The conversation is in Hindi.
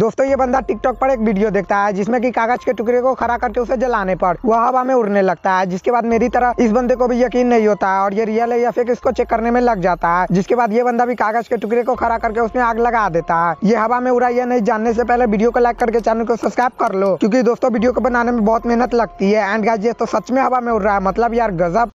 दोस्तों ये बंदा टिकटॉक पर एक वीडियो देखता है जिसमें कि कागज के टुकड़े को खड़ा करके उसे जलाने पर वह हवा में उड़ने लगता है जिसके बाद मेरी तरह इस बंदे को भी यकीन नहीं होता है और ये रियल है या फिर इसको चेक करने में लग जाता है जिसके बाद ये बंदा भी कागज के टुकड़े को खड़ा करके उसमें आग लगा देता है ये हवा में उड़ा या नहीं जानने से पहले वीडियो को लाइक करके चैनल को सब्सक्राइब कर लो क्यूँकी दोस्तों वीडियो को बनाने में बहुत मेहनत लगती है एंड गाइज ये तो सच में हवा में उड़ रहा है मतलब यार गजब